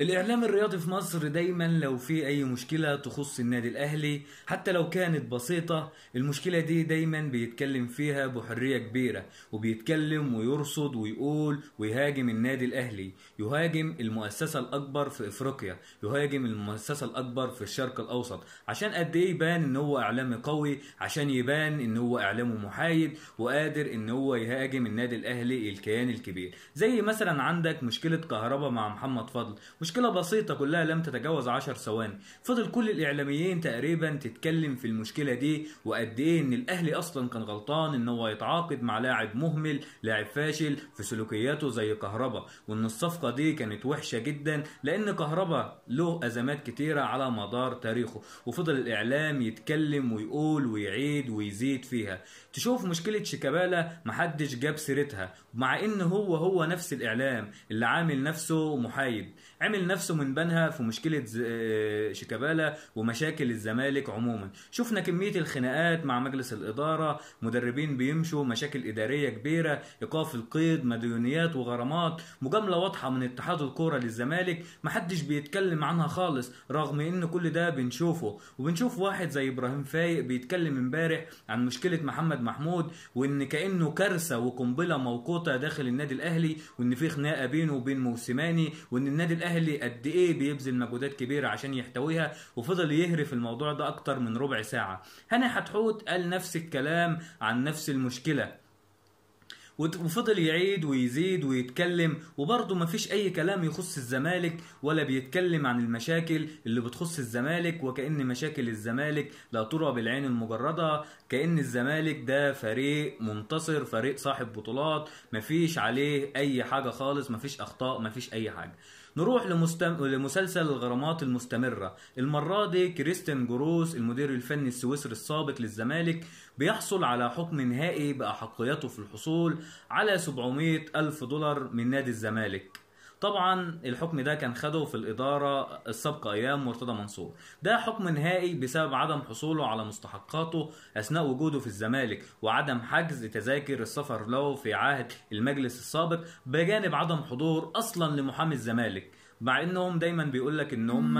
الإعلام الرياضي في مصر دايما لو في أي مشكلة تخص النادي الأهلي حتى لو كانت بسيطة المشكلة دي دايما بيتكلم فيها بحرية كبيرة وبيتكلم ويرصد ويقول ويهاجم النادي الأهلي يهاجم المؤسسة الأكبر في إفريقيا يهاجم المؤسسة الأكبر في الشرق الأوسط عشان قد إيه يبان إن هو إعلام قوي عشان يبان إن هو إعلامه محايد وقادر إن هو يهاجم النادي الأهلي الكيان الكبير زي مثلا عندك مشكلة كهربا مع محمد فضل مشكلة بسيطة كلها لم تتجاوز 10 ثواني فضل كل الإعلاميين تقريبا تتكلم في المشكلة دي وقد إيه إن الأهلي أصلا كان غلطان إن هو يتعاقد مع لاعب مهمل لاعب فاشل في سلوكياته زي كهربا وإن الصفقة دي كانت وحشة جدا لأن كهربا له أزمات كتيرة على مدار تاريخه وفضل الإعلام يتكلم ويقول ويعيد ويزيد فيها تشوف مشكلة شيكابالا محدش جاب سيرتها مع إن هو هو نفس الإعلام اللي عامل نفسه محايد عمل عامل نفسه من بنها في مشكله آه، شيكابالا ومشاكل الزمالك عموما شفنا كميه الخناقات مع مجلس الاداره مدربين بيمشوا مشاكل اداريه كبيره ايقاف القيد مديونيات وغرامات مجامله واضحه من اتحاد الكوره للزمالك محدش بيتكلم عنها خالص رغم ان كل ده بنشوفه وبنشوف واحد زي ابراهيم فايق بيتكلم امبارح عن مشكله محمد محمود وان كانه كارثه وقنبله موقوته داخل النادي الاهلي وان في خناقه بينه وبين موسيماني وان النادي الاهلي الاسماعيلي قد ايه بيبذل مجهودات كبيره عشان يحتويها وفضل يهري في الموضوع ده اكتر من ربع ساعه هاني حتحوت قال نفس الكلام عن نفس المشكله وفضل يعيد ويزيد ويتكلم وبرضه مفيش اي كلام يخص الزمالك ولا بيتكلم عن المشاكل اللي بتخص الزمالك وكأن مشاكل الزمالك لا ترى بالعين المجردة كأن الزمالك ده فريق منتصر فريق صاحب بطولات مفيش عليه اي حاجة خالص مفيش اخطاء مفيش اي حاجة نروح لمستم... لمسلسل الغرامات المستمرة المرة دي كريستين جروس المدير الفني السويسري السابق للزمالك بيحصل على حكم نهائي بأحقيته في الحصول على 700 ألف دولار من نادي الزمالك طبعا الحكم ده كان خده في الاداره السابقه ايام مرتضى منصور ده حكم نهائي بسبب عدم حصوله على مستحقاته اثناء وجوده في الزمالك وعدم حجز تذاكر السفر له في عهد المجلس السابق بجانب عدم حضور اصلا لمحامي الزمالك مع انهم دايما بيقول لك ان هم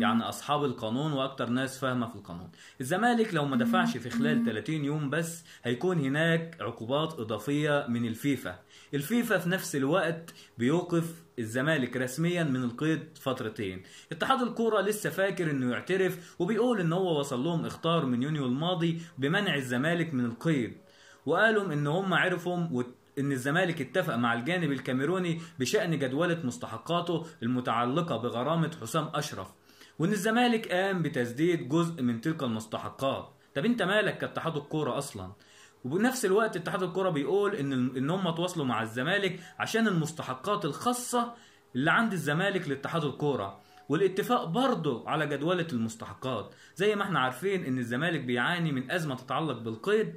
يعني اصحاب القانون واكتر ناس فاهمه في القانون الزمالك لو ما دفعش في خلال 30 يوم بس هيكون هناك عقوبات اضافيه من الفيفا الفيفا في نفس الوقت بيوقف الزمالك رسميا من القيد فترتين اتحاد الكوره لسه فاكر انه يعترف وبيقول ان هو وصل لهم اخطار من يونيو الماضي بمنع الزمالك من القيد وقالوا ان هم عرفهم ان الزمالك اتفق مع الجانب الكاميروني بشان جدوله مستحقاته المتعلقه بغرامه حسام اشرف وان الزمالك قام بتسديد جزء من تلك المستحقات طب انت مالك كاتحاد الكوره اصلا وبنفس الوقت اتحاد الكوره بيقول ان ان هم تواصلوا مع الزمالك عشان المستحقات الخاصه اللي عند الزمالك لاتحاد الكوره والاتفاق برضه على جدولة المستحقات زي ما احنا عارفين ان الزمالك بيعاني من ازمة تتعلق بالقيد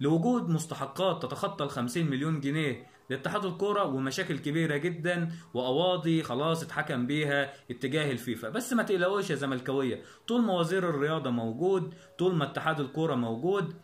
لوجود مستحقات تتخطى ال 50 مليون جنيه لاتحاد الكوره ومشاكل كبيره جدا وقواضي خلاص اتحكم بيها اتجاه الفيفا بس ما تقلقوش يا زملكاويه طول ما وزير الرياضه موجود طول ما اتحاد الكوره موجود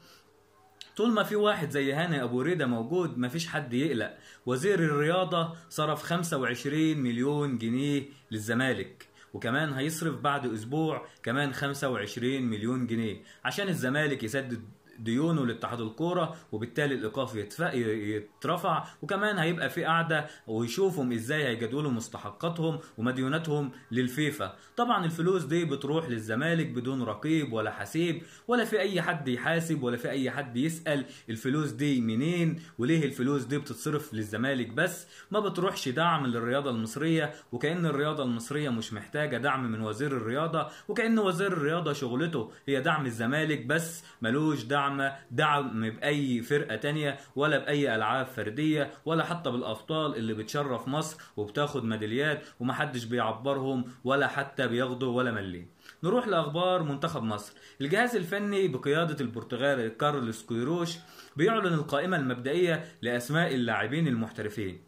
طول ما في واحد زي هاني ابو ريده موجود مفيش حد يقلق وزير الرياضه صرف 25 مليون جنيه للزمالك وكمان هيصرف بعد اسبوع كمان 25 مليون جنيه عشان الزمالك يسدد ديونه لاتحاد الكوره وبالتالي الايقاف يترفع وكمان هيبقى في قاعده ويشوفهم ازاي هيجدولوا مستحقاتهم ومديوناتهم للفيفا طبعا الفلوس دي بتروح للزمالك بدون رقيب ولا حسيب ولا في اي حد يحاسب ولا في اي حد يسال الفلوس دي منين وليه الفلوس دي بتتصرف للزمالك بس ما بتروحش دعم للرياضه المصريه وكان الرياضه المصريه مش محتاجه دعم من وزير الرياضه وكان وزير الرياضه شغلته هي دعم الزمالك بس ملوش دعم دعم دعم باي فرقه تانية ولا باي العاب فرديه ولا حتى بالابطال اللي بتشرف مصر وبتاخد ميداليات ومحدش بيعبرهم ولا حتى بياخدوا ولا مليم نروح لاخبار منتخب مصر الجهاز الفني بقياده البرتغال كارلوس كويروش بيعلن القائمه المبدئيه لاسماء اللاعبين المحترفين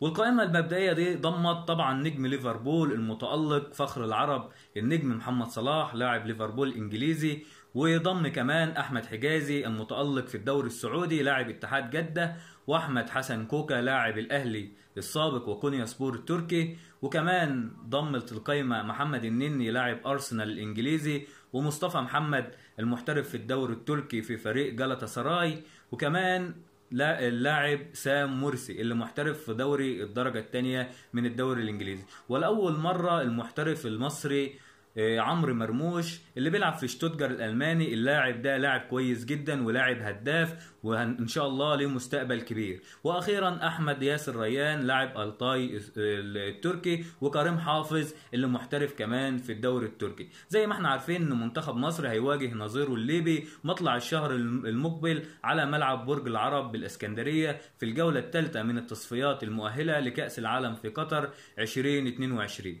والقائمة المبدئية دي ضمت طبعا نجم ليفربول المتألق فخر العرب النجم محمد صلاح لاعب ليفربول انجليزي وضم كمان احمد حجازي المتالق في الدوري السعودي لاعب اتحاد جده واحمد حسن كوكا لاعب الاهلي السابق وكونيا سبور التركي وكمان ضم القايمه محمد النني لاعب ارسنال الانجليزي ومصطفى محمد المحترف في الدوري التركي في فريق جلطة سراي وكمان لا اللاعب سام مرسي اللي محترف في دوري الدرجة الثانية من الدوري الإنجليزي ولأول مرة المحترف المصري آه، عمرو مرموش اللي بيلعب في شتوتجر الالماني اللاعب ده لاعب كويس جدا ولاعب هداف وان شاء الله له مستقبل كبير واخيرا احمد ياسر ريان لاعب التاي آه، التركي وكريم حافظ اللي محترف كمان في الدوري التركي زي ما احنا عارفين ان منتخب مصر هيواجه نظيره الليبي مطلع الشهر المقبل على ملعب برج العرب بالاسكندريه في الجوله الثالثه من التصفيات المؤهله لكاس العالم في قطر 2022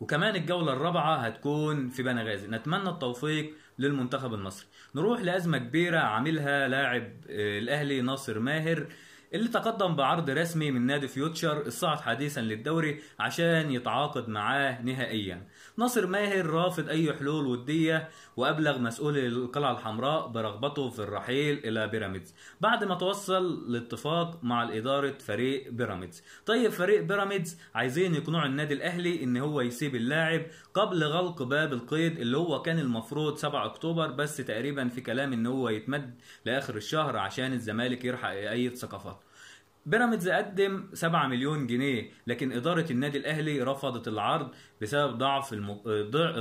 وكمان الجولة الرابعة هتكون في بنغازي نتمنى التوفيق للمنتخب المصري نروح لأزمة كبيرة عاملها لاعب آه، الأهلي ناصر ماهر اللي تقدم بعرض رسمي من نادي فيوتشر الصعد حديثا للدوري عشان يتعاقد معاه نهائيا ناصر ماهر رافض أي حلول ودية وأبلغ مسؤول القلعة الحمراء برغبته في الرحيل إلى بيراميدز بعد ما توصل لاتفاق مع الادارة فريق بيراميدز طيب فريق بيراميدز عايزين يقنعوا النادي الأهلي إن هو يسيب اللاعب قبل غلق باب القيد اللي هو كان المفروض 7 أكتوبر بس تقريبا في كلام إن هو يتمد لآخر الشهر عشان الزمالك يلحق أي ثقافات بيراميدز قدم 7 مليون جنيه لكن اداره النادي الاهلي رفضت العرض بسبب ضعف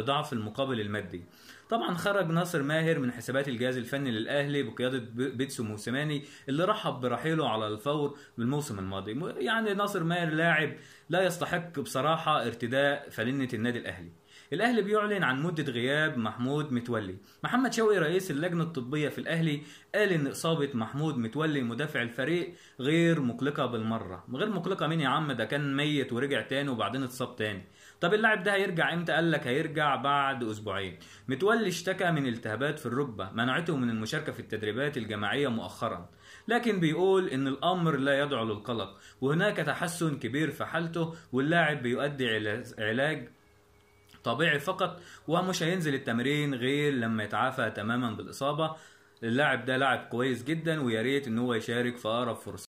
ضعف المقابل المادي طبعا خرج ناصر ماهر من حسابات الجهاز الفني للاهلي بقياده بيتسو موسيماني اللي رحب برحيله على الفور بالموسم الماضي يعني ناصر ماهر لاعب لا يستحق بصراحه ارتداء فلنه النادي الاهلي الاهلي بيعلن عن مده غياب محمود متولي محمد شوقي رئيس اللجنه الطبيه في الاهلي قال ان اصابه محمود متولي مدافع الفريق غير مقلقه بالمره غير مقلقه مين يا عم ده كان ميت ورجع تاني وبعدين اتصاب تاني طب اللاعب ده هيرجع امتى قال لك هيرجع بعد اسبوعين متولي اشتكى من التهابات في الركبه منعته من المشاركه في التدريبات الجماعيه مؤخرا لكن بيقول ان الامر لا يدعو للقلق وهناك تحسن كبير في حالته واللاعب بيؤدي علاج طبيعي فقط ومش هينزل التمرين غير لما يتعافى تماما بالإصابة اللاعب ده لاعب كويس جدا ويا ريت ان هو يشارك في اقرب فرصه